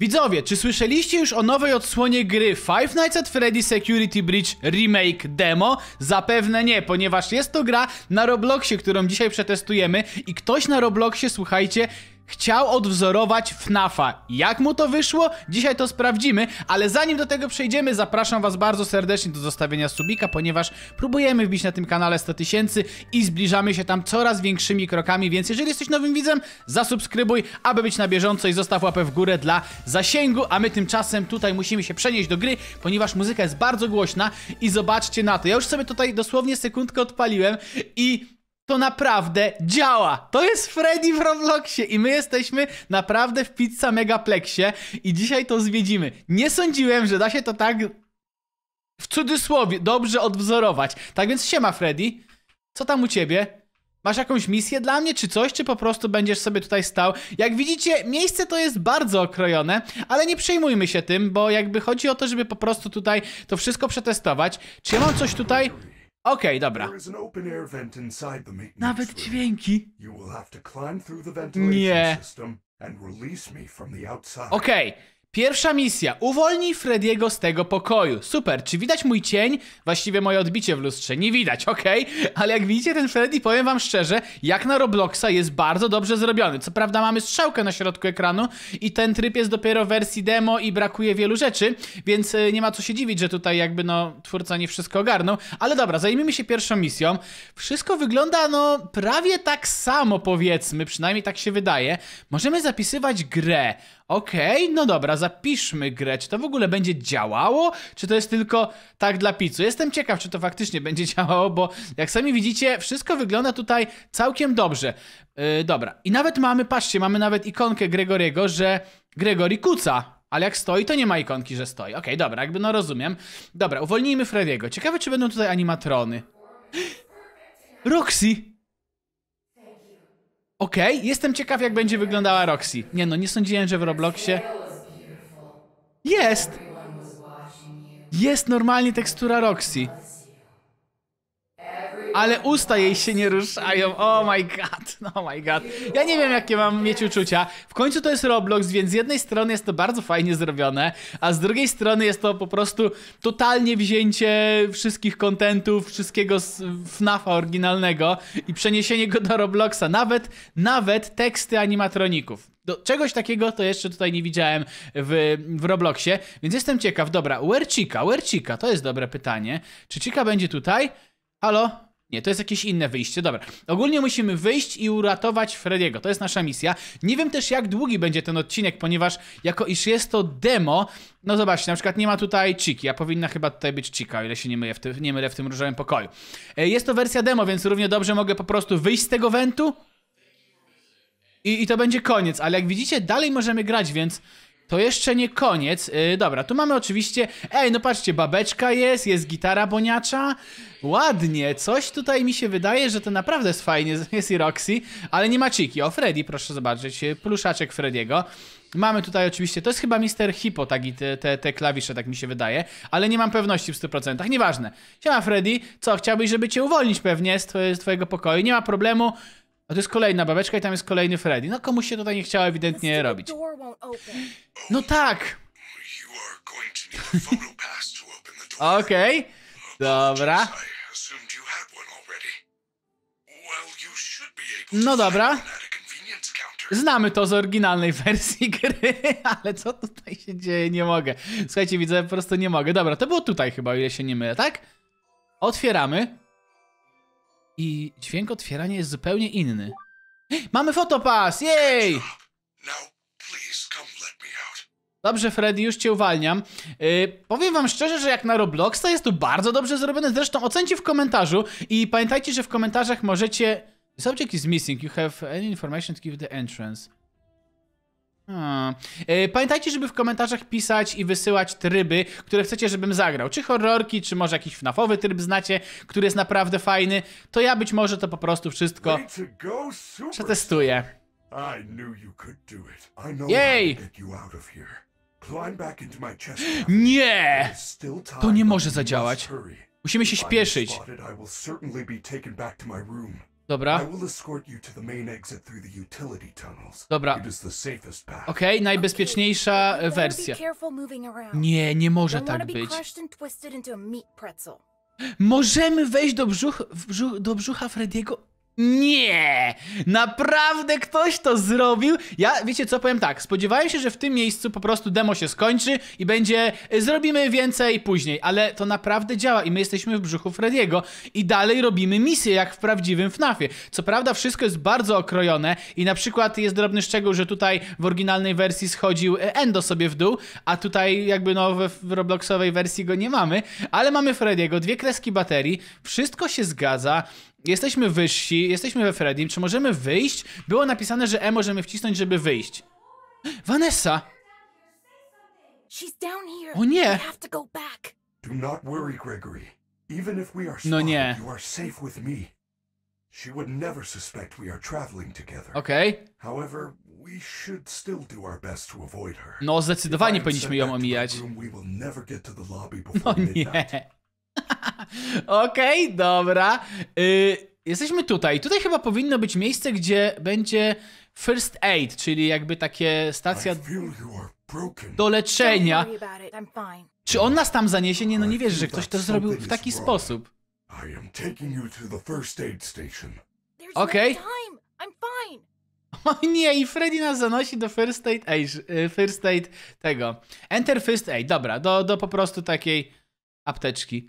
Widzowie, czy słyszeliście już o nowej odsłonie gry Five Nights at Freddy Security Breach Remake Demo? Zapewne nie, ponieważ jest to gra na Robloxie, którą dzisiaj przetestujemy i ktoś na Robloxie, słuchajcie, Chciał odwzorować FNAFa. Jak mu to wyszło? Dzisiaj to sprawdzimy, ale zanim do tego przejdziemy, zapraszam was bardzo serdecznie do zostawienia subika, ponieważ próbujemy wbić na tym kanale 100 tysięcy i zbliżamy się tam coraz większymi krokami, więc jeżeli jesteś nowym widzem, zasubskrybuj, aby być na bieżąco i zostaw łapę w górę dla zasięgu, a my tymczasem tutaj musimy się przenieść do gry, ponieważ muzyka jest bardzo głośna i zobaczcie na to. Ja już sobie tutaj dosłownie sekundkę odpaliłem i to naprawdę działa. To jest Freddy w Robloxie i my jesteśmy naprawdę w Pizza Megaplexie i dzisiaj to zwiedzimy. Nie sądziłem, że da się to tak w cudzysłowie dobrze odwzorować. Tak więc siema Freddy, co tam u ciebie? Masz jakąś misję dla mnie, czy coś, czy po prostu będziesz sobie tutaj stał? Jak widzicie, miejsce to jest bardzo okrojone, ale nie przejmujmy się tym, bo jakby chodzi o to, żeby po prostu tutaj to wszystko przetestować. Czy ja mam coś tutaj? Okej, okay, dobra. Nawet dźwięki. Nie. Okej, okay. Pierwsza misja. Uwolnij Frediego z tego pokoju. Super, czy widać mój cień? Właściwie moje odbicie w lustrze. Nie widać, okej? Okay? Ale jak widzicie ten Freddy, powiem wam szczerze, jak na Robloxa jest bardzo dobrze zrobiony. Co prawda mamy strzałkę na środku ekranu i ten tryb jest dopiero w wersji demo i brakuje wielu rzeczy, więc e, nie ma co się dziwić, że tutaj jakby no twórca nie wszystko ogarnął. Ale dobra, zajmijmy się pierwszą misją. Wszystko wygląda no prawie tak samo powiedzmy, przynajmniej tak się wydaje. Możemy zapisywać grę. Okej, okay, no dobra, zapiszmy grę. Czy to w ogóle będzie działało? Czy to jest tylko tak dla pizzu? Jestem ciekaw, czy to faktycznie będzie działało, bo jak sami widzicie, wszystko wygląda tutaj całkiem dobrze. Yy, dobra, i nawet mamy, patrzcie, mamy nawet ikonkę Gregoriego, że Gregory kuca. Ale jak stoi, to nie ma ikonki, że stoi. Okej, okay, dobra, jakby no rozumiem. Dobra, uwolnijmy Frediego. Ciekawe, czy będą tutaj animatrony. Roxy! Okej, okay, jestem ciekaw, jak będzie wyglądała Roxy. Nie no, nie sądziłem, że w Robloxie... Jest! Jest normalnie tekstura Roxy ale usta jej się nie ruszają. Oh my god, oh my god. Ja nie wiem, jakie mam mieć uczucia. W końcu to jest Roblox, więc z jednej strony jest to bardzo fajnie zrobione, a z drugiej strony jest to po prostu totalnie wzięcie wszystkich kontentów, wszystkiego z FNAFa oryginalnego i przeniesienie go do Robloxa. Nawet, nawet teksty animatroników. Do czegoś takiego to jeszcze tutaj nie widziałem w, w Robloxie, więc jestem ciekaw. Dobra, Wercika, Wercika, to jest dobre pytanie. Czy Cika będzie tutaj? Halo? Nie, to jest jakieś inne wyjście. Dobra. Ogólnie musimy wyjść i uratować Frediego. To jest nasza misja. Nie wiem też, jak długi będzie ten odcinek, ponieważ jako iż jest to demo, no zobaczcie, na przykład nie ma tutaj Chiki, a powinna chyba tutaj być Chika, o ile się nie mylę, w tym, nie mylę w tym różowym pokoju. E, jest to wersja demo, więc równie dobrze mogę po prostu wyjść z tego wentu i, i to będzie koniec, ale jak widzicie, dalej możemy grać, więc to jeszcze nie koniec. Yy, dobra, tu mamy oczywiście... Ej, no patrzcie, babeczka jest, jest gitara boniacza. Ładnie, coś tutaj mi się wydaje, że to naprawdę jest fajnie. Jest i Roxy, ale nie ma Chiki. O, Freddy, proszę zobaczyć, y, pluszaczek Frediego. Mamy tutaj oczywiście, to jest chyba Mister Hippo, tak i te, te, te, klawisze, tak mi się wydaje, ale nie mam pewności w 100%, nieważne. Siema Freddy, co, chciałbyś, żeby cię uwolnić pewnie z, z twojego pokoju, nie ma problemu, a to jest kolejna babeczka i tam jest kolejny Freddy. No komuś się tutaj nie chciało ewidentnie robić. No tak! Okej, okay. dobra. No dobra. Znamy to z oryginalnej wersji gry, ale co tutaj się dzieje, nie mogę. Słuchajcie, widzę, po prostu nie mogę. Dobra, to było tutaj chyba, ile się nie mylę, tak? Otwieramy. I dźwięk otwierania jest zupełnie inny. Mamy fotopas! Jej! Dobrze, Freddy, już cię uwalniam. Yy, powiem wam szczerze, że jak na Robloxa jest to bardzo dobrze zrobione. Zresztą ocencie w komentarzu i pamiętajcie, że w komentarzach możecie... This object is missing. You have any information to give the entrance. Hmm. E, pamiętajcie, żeby w komentarzach pisać i wysyłać tryby, które chcecie, żebym zagrał. Czy horrorki, czy może jakiś FNAFowy tryb znacie, który jest naprawdę fajny. To ja być może to po prostu wszystko przetestuję. Jej! Nie! To nie może zadziałać. Musimy się śpieszyć. Dobra. Dobra. Okej, okay, najbezpieczniejsza wersja. Nie, nie może tak być. Możemy wejść do, brzuch, brzuch do brzucha Frediego nie! Naprawdę ktoś to zrobił? Ja, wiecie co, powiem tak, spodziewałem się, że w tym miejscu po prostu demo się skończy i będzie, y, zrobimy więcej później, ale to naprawdę działa i my jesteśmy w brzuchu Frediego i dalej robimy misje, jak w prawdziwym FNAFie. Co prawda wszystko jest bardzo okrojone i na przykład jest drobny szczegół, że tutaj w oryginalnej wersji schodził y, Endo sobie w dół, a tutaj jakby no w, w Robloxowej wersji go nie mamy, ale mamy Frediego, dwie kreski baterii, wszystko się zgadza, Jesteśmy wyżsi, jesteśmy we Fredim, czy możemy wyjść? Było napisane, że E możemy wcisnąć, żeby wyjść. Vanessa! O nie! No nie. She would never suspect we are traveling together. Okay. However, we should still do our best to avoid her. No, zdecydowanie powinniśmy ją omijać. no nie. Okej, okay, dobra. Y, jesteśmy tutaj. Tutaj chyba powinno być miejsce, gdzie będzie first aid, czyli jakby takie stacja do leczenia. Czy on nas tam zaniesie? Nie, no nie wierzę, że ktoś to zrobił w taki sposób. No Okej. Okay. O nie, i Freddy nas zanosi do first aid, y, first aid tego. Enter first aid, dobra, do, do po prostu takiej apteczki.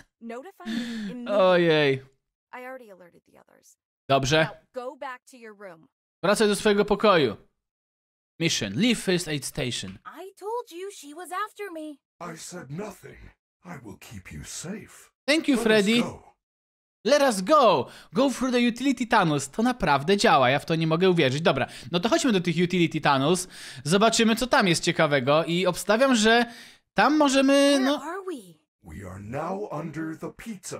Notify me immediately. Ojej. I already alerted the others. Dobrze. Now go back to your room. Wracaj do swojego pokoju. Mission. Leave first aid station. I told you she was after me. I said nothing. I will keep you safe. Thank you, Let Freddy. Let us go! Go through the utility tunnels. To naprawdę działa, ja w to nie mogę uwierzyć. Dobra, no to chodźmy do tych utility tunnels. Zobaczymy, co tam jest ciekawego i obstawiam, że tam możemy, no... We are now under the pizza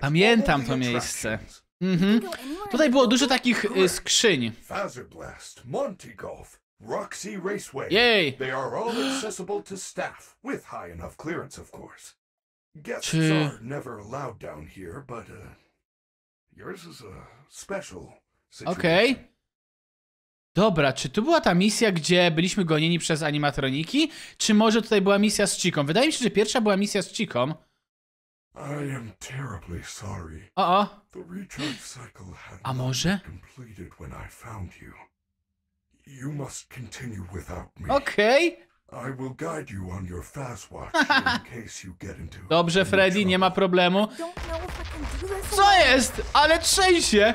Pamiętam to miejsce. Mhm. Tutaj było dużo takich y, skrzyń. Fazerblast, Montegolf, Roxy Raceway. Jej! They are all accessible to staff, with high enough clearance, of course. Guests Czy... are never allowed down here, but uh, yours is a special situation. Okay. Dobra, czy to była ta misja, gdzie byliśmy gonieni przez animatroniki? Czy może tutaj była misja z Chiką? Wydaje mi się, że pierwsza była misja z Chiką. I am terribly sorry. O, o. The recharge cycle had A może? completed when I found you. You must continue without me. Okej. I will guide you on your fast watch in case you get into Dobrze, Freddy, nie ma problemu. Co jest? Ale trzęsie!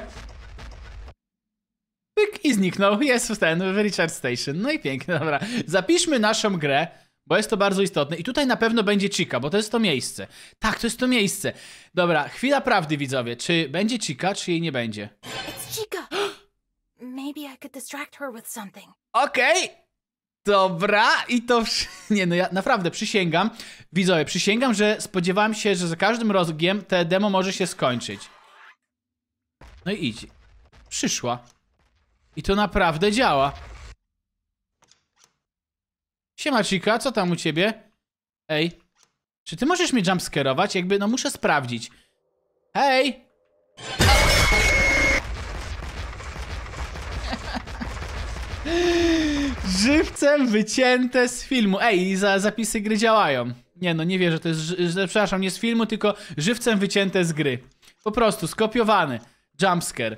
pyk i zniknął. Jest ten w Richard Station. No i pięknie, dobra. Zapiszmy naszą grę, bo jest to bardzo istotne. I tutaj na pewno będzie cika, bo to jest to miejsce. Tak, to jest to miejsce. Dobra, chwila prawdy, widzowie. Czy będzie cika, czy jej nie będzie? It's Maybe I could distract her with something. Okej. Okay. Dobra, i to. Nie, no ja naprawdę przysięgam. Widzowie, przysięgam, że spodziewałem się, że za każdym rozgiem te demo może się skończyć. No i idź. Przyszła. I to naprawdę działa. Siema Chica, co tam u ciebie? Ej. Czy ty możesz mnie jumpskerować? Jakby, no muszę sprawdzić. Hej! Żywcem wycięte z filmu. Ej, za, zapisy gry działają. Nie no, nie wierzę, to jest, przepraszam, nie z filmu, tylko żywcem wycięte z gry. Po prostu, skopiowany. Jumpscare.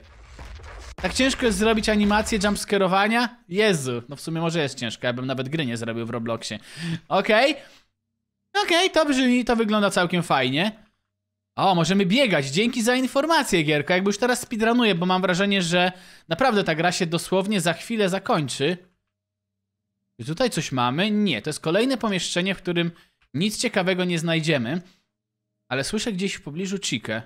Tak ciężko jest zrobić animację jumpscarowania? Jezu, no w sumie może jest ciężko, ja bym nawet gry nie zrobił w Robloxie. Okej. Okay. Okej, okay, to brzmi, to wygląda całkiem fajnie. O, możemy biegać. Dzięki za informację, Gierka. Jakby już teraz speedrunuję, bo mam wrażenie, że naprawdę ta gra się dosłownie za chwilę zakończy. Czy tutaj coś mamy? Nie, to jest kolejne pomieszczenie, w którym nic ciekawego nie znajdziemy. Ale słyszę gdzieś w pobliżu Chikę.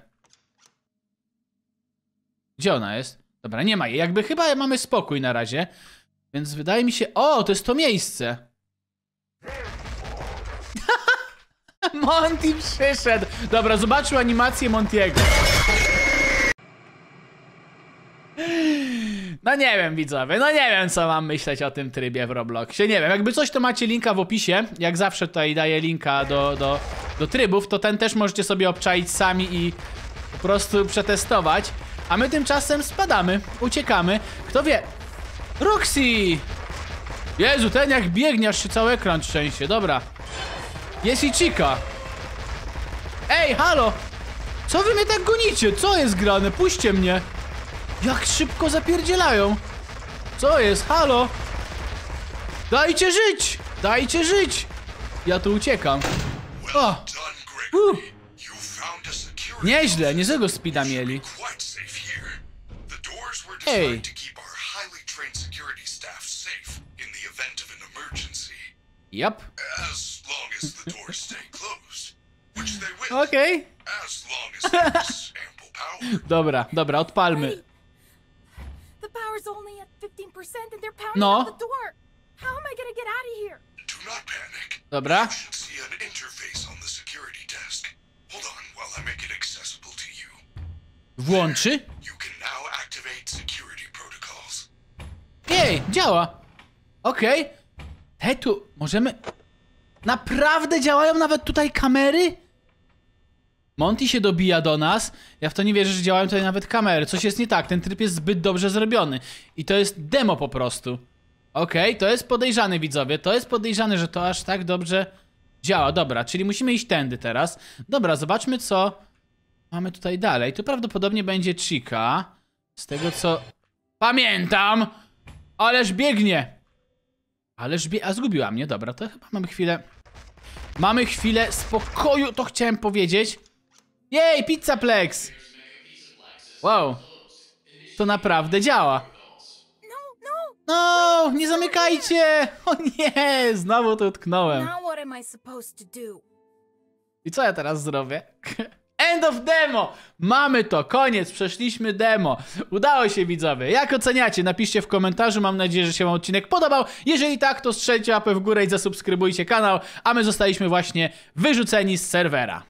Gdzie ona jest? Dobra, nie ma jej. Jakby chyba mamy spokój na razie. Więc wydaje mi się... O, to jest to miejsce! Monty przyszedł! Dobra, zobaczył animację Montiego. No nie wiem widzowie, no nie wiem co mam myśleć o tym trybie w Robloxie, nie wiem, jakby coś to macie linka w opisie, jak zawsze tutaj daję linka do, do, do trybów, to ten też możecie sobie obczaić sami i po prostu przetestować. A my tymczasem spadamy, uciekamy. Kto wie? Roxy! Jezu, ten jak biegniasz się cały ekran trzęsie. Dobra. Jest i Chica. Ej, halo! Co wy mnie tak gonicie? Co jest grane? Puśćcie mnie. Jak szybko zapierdzielają. Co jest? Halo? Dajcie żyć! Dajcie żyć! Ja tu uciekam. O! Uh. Nieźle, niezłego speeda mieli. hey. to keep our highly trained security staff safe in the event of an emergency. Yep. As long as the doors stay closed, which they will. Okay. As long as there's ample power. Dobra, dobra, odpalmy. Hey. The power's only at 15% and they're pounding no. the door. How am I gonna get out of here? Do not panic. Dobra. You should see an interface on the security desk. Hold on while I make it accessible to you. Włączy. There. Ej, działa. Okej. Okay. Hej, tu, możemy... Naprawdę działają nawet tutaj kamery? Monty się dobija do nas. Ja w to nie wierzę, że działają tutaj nawet kamery. Coś jest nie tak, ten tryb jest zbyt dobrze zrobiony. I to jest demo po prostu. Okej, okay, to jest podejrzane widzowie, to jest podejrzane, że to aż tak dobrze działa. Dobra, czyli musimy iść tędy teraz. Dobra, zobaczmy co mamy tutaj dalej. Tu prawdopodobnie będzie Chica. Z tego co pamiętam, Ależ biegnie! Ależ bie... A zgubiła mnie, dobra, to chyba mamy chwilę... Mamy chwilę spokoju, to chciałem powiedzieć. Jej, pizza plex! Wow. To naprawdę działa. No, no. no nie zamykajcie! O nie, znowu to utknąłem. I co ja teraz zrobię? End of demo! Mamy to, koniec, przeszliśmy demo. Udało się widzowie. Jak oceniacie? Napiszcie w komentarzu, mam nadzieję, że się wam odcinek podobał. Jeżeli tak, to strzelcie łapę w górę i zasubskrybujcie kanał, a my zostaliśmy właśnie wyrzuceni z serwera.